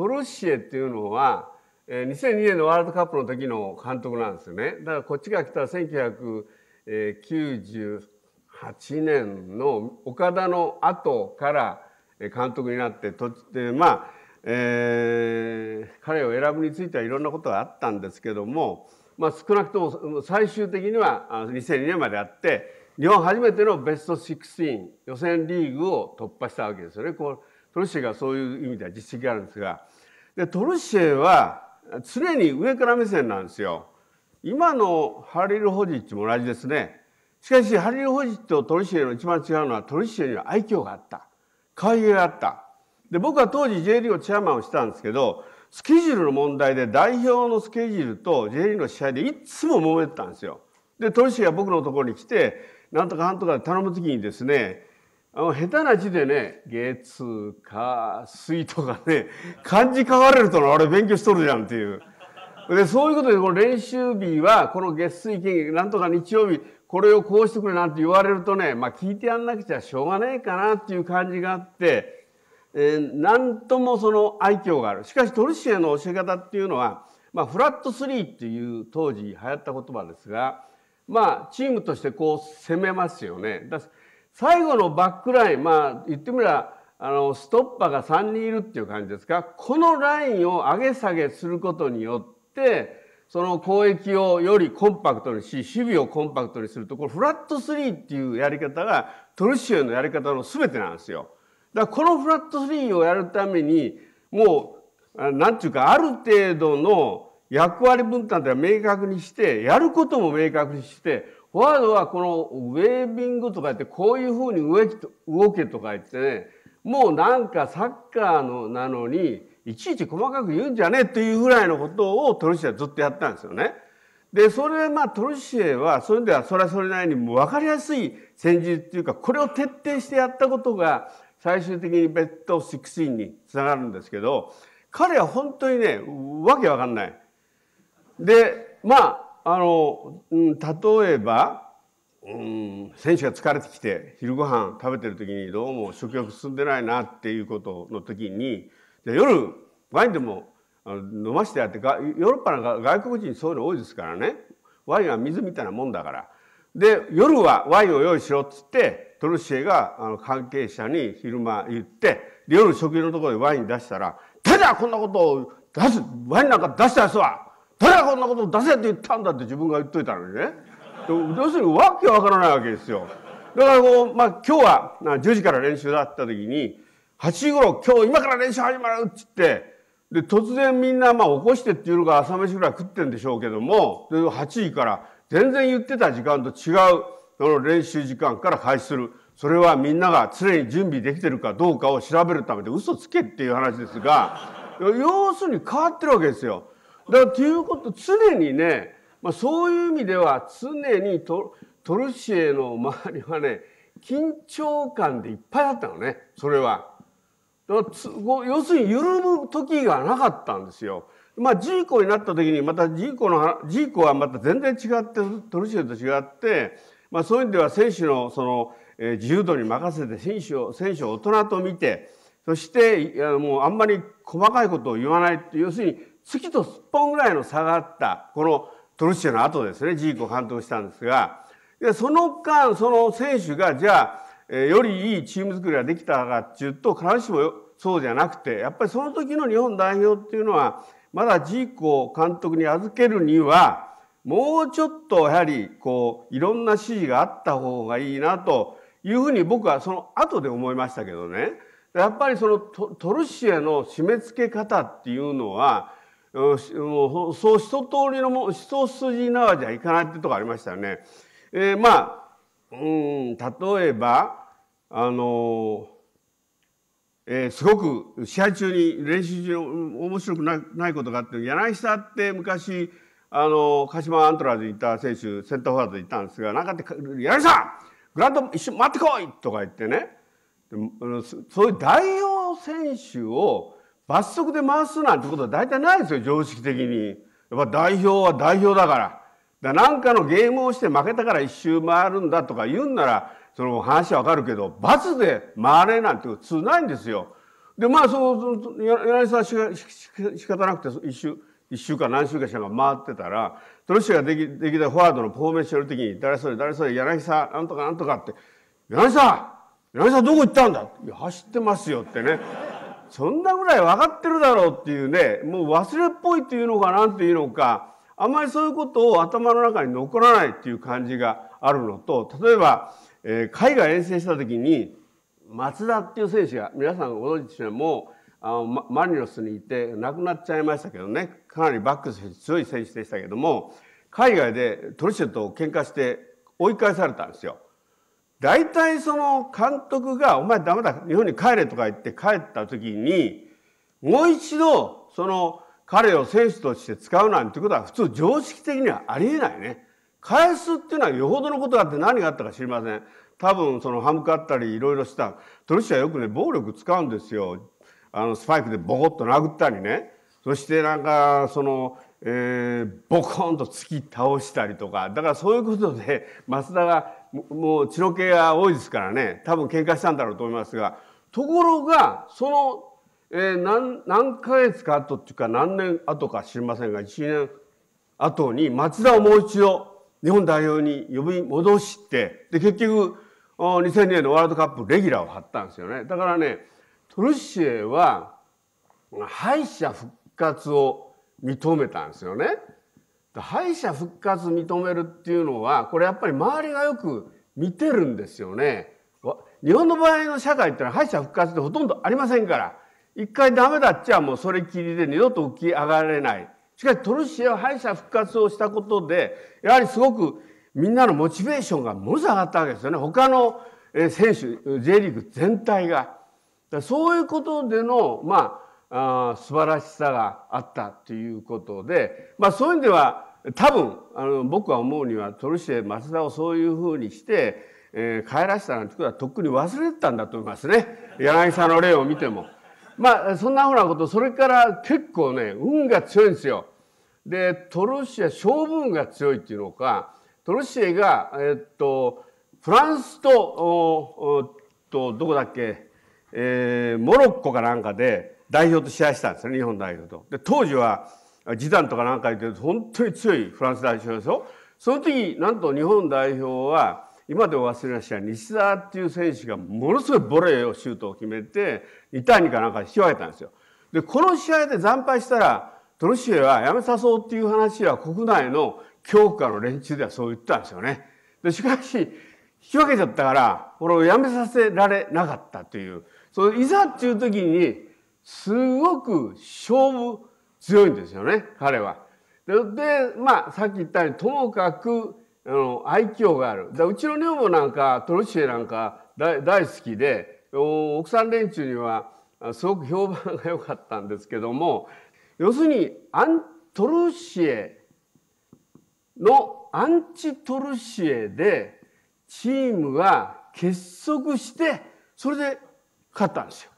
トロシエっていうのは2002年のワールドカップの時の監督なんですよねだからこっちが来たら1998年の岡田の後から監督になってとてまあ、えー、彼を選ぶについてはいろんなことがあったんですけども、まあ、少なくとも最終的には2002年まであって日本初めてのベスト16予選リーグを突破したわけですよね。こうトルシエがそういう意味では実績があるんですがでトルシエは常に上から目線なんですよ。今のハリル・ホジッチも同じですね。しかしハリル・ホジッチとトルシエの一番違うのはトルシエには愛嬌があった。可愛げがあった。で僕は当時 J リーグチェアマンをしたんですけどスケジュールの問題で代表のスケジュールと J リーグの試合でいつも揉めてたんですよ。でトルシエが僕のところに来てなんとかなんとか頼む時にですねあの、下手な字でね、月、火、水とかね、漢字書かれるとあれ勉強しとるじゃんっていう。で、そういうことで、この練習日は、この月水金、なんとか日曜日、これをこうしてくれなんて言われるとね、まあ聞いてやんなくちゃしょうがないかなっていう感じがあって、えー、なんともその愛嬌がある。しかし、トルシエの教え方っていうのは、まあ、フラットスリーっていう当時流行った言葉ですが、まあ、チームとしてこう攻めますよね。だ最後のバックラインまあ言ってみればあのストッパーが3人いるっていう感じですかこのラインを上げ下げすることによってその攻撃をよりコンパクトにし守備をコンパクトにするとこれフラット3っていうやり方がトルシエのやり方の全てなんですよ。だからこのフラット3をやるためにもう何て言うかある程度の役割分担では明確にしてやることも明確にしてフォワードはこのウェービングとか言ってこういうふうに動け動けとか言ってねもうなんかサッカーのなのにいちいち細かく言うんじゃねえっていうぐらいのことをトルシエはずっとやったんですよね。でそれまあトルシエはそれではそれはそれなりにもう分かりやすい戦術っていうかこれを徹底してやったことが最終的にベッド16につながるんですけど彼は本当にねわけわかんない。でまああの、うん、例えば、うん、選手が疲れてきて昼ご飯食べてる時にどうも食欲進んでないなっていうことの時にじゃ夜ワインでも飲ましてやってヨーロッパなんか外国人そういうの多いですからねワインは水みたいなもんだからで夜はワインを用意しろっつってトルシエがあの関係者に昼間言って夜食事のところでワイン出したら「ただこんなことを出すワインなんか出したやつは!」誰がこんなこと出せって言ったんだって自分が言っといたのにね。要するにわけわからないわけですよ。だからこう、まあ今日は10時から練習だった時に、8時頃、今日今から練習始まるっつって、で、突然みんな、まあ起こしてっていうのが朝飯ぐらい食ってんでしょうけども、で8時から全然言ってた時間と違う、その練習時間から開始する。それはみんなが常に準備できてるかどうかを調べるためで嘘つけっていう話ですが、要するに変わってるわけですよ。だということ常にね、まあ、そういう意味では常にトトルシエの周りはね緊張感でいっぱいだったのねそれは。だから要するに緩む時がなかったんですよ。まあ、ジーコになった時にまたジーコのジーコはまた全然違ってトルシエと違って、まあ、そういう意味では選手のその、え自由度に任せて選手を選手を大人と見てそしてもうあんまり細かいことを言わないって要するに月とすっぽんぐらいの差があったこのトルシェの後ですねジーコ監督したんですがその間その選手がじゃあよりいいチーム作りができたかっていうと必ずしもそうじゃなくてやっぱりその時の日本代表っていうのはまだジーコ監督に預けるにはもうちょっとやはりこういろんな指示があった方がいいなというふうに僕はその後で思いましたけどねやっぱりそのトルシエの締め付け方っていうのはもうそう一通りのも一筋縄じゃいかないってとこありましたよね。えー、まあうん例えばあの、えー、すごく試合中に練習中に面白くなないことがあって柳下って昔あの鹿島アントラーズにいた選手センターフォワードにいたんですが中で「柳下グラウンド一に待ってこい!」とか言ってねそういう代表選手を罰則で回すなんてことは大体ないですよ、常識的に。やっぱ代表は代表だから。だなんかのゲームをして負けたから一周回るんだとか言うんなら、その話はわかるけど、罰で回れなんて普通ないんですよ。で、まあ、そう、柳沢氏が仕方なくて、一周、一週間何週間した回ってたら、トロシができ、できたフォワードのフォーメーションの時に、誰それ、誰それ、柳沢、なんとかなんとかって、柳沢柳沢どこ行ったんだって、走ってますよってね。そんなぐらい分かってるだろうっていうねもう忘れっぽいっていうのかなんていうのかあんまりそういうことを頭の中に残らないっていう感じがあるのと例えば、えー、海外遠征した時に松田っていう選手が皆さんご存知でもあのマリノスにいて亡くなっちゃいましたけどねかなりバックス強い選手でしたけども海外でトリシェと喧嘩して追い返されたんですよ。大体その監督が、お前ダメだ、日本に帰れとか言って帰った時に、もう一度、その彼を選手として使うなんてことは普通常識的にはありえないね。返すっていうのはよほどのことがあって何があったか知りません。多分その歯向かったりいろいろした。トルシアよくね、暴力使うんですよ。あの、スパイクでボコッと殴ったりね。そしてなんか、その、えー、ボコンと突き倒したりとか。だからそういうことで、松田がもう血の気が多いですからね多分喧嘩したんだろうと思いますがところがその、えー、何何ヶ月か後っていうか何年後か知りませんが1年後に松田をもう一度日本代表に呼び戻してで結局2002年のワールドカップレギュラーを張ったんですよねだからねトルシエは敗者復活を認めたんですよね。敗者復活認めるっていうのはこれやっぱり周りがよく見てるんですよね。日本の場合の社会ってのは敗者復活ってほとんどありませんから一回ダメだっちゃもうそれきりで二度と起き上がれない。しかしトルシエは敗者復活をしたことでやはりすごくみんなのモチベーションがものすごく上がったわけですよね。他の選手 J リーグ全体が。そういうことでのまああ素晴らしさがあったということで、まあ、そういう意味では多分あの僕は思うにはトルシエ松田をそういうふうにして、えー、帰らせたなんてことはとっくに忘れてたんだと思いますね柳さんの例を見ても。まあそんなふうなことそれから結構ね運が強いんですよ。でトルシエ勝負運が強いっていうのかトルシエが、えー、っとフランスとおとどこだっけ、えー、モロッコかなんかで代表と試合したんですね、日本代表と。で、当時は、時短とかなんか言って本当に強いフランス代表でしょその時、なんと日本代表は、今でお忘れなしは西澤っていう選手がものすごいボレーをシュートを決めて、2対2かなんか引き分けたんですよ。で、この試合で惨敗したら、トロシエはやめさそうっていう話は国内の強化の連中ではそう言ったんですよね。で、しかし、引き分けちゃったから、これをやめさせられなかったという、そのいざっていう時に、すごく勝負強いんですよね彼は。でまあさっき言ったようにともかくあの愛嬌があるうちの女房なんかトルシエなんか大大好きで奥さん連中にはすごく評判が良かったんですけども要するにアントルシエのアンチトルシエでチームが結束してそれで勝ったんですよ。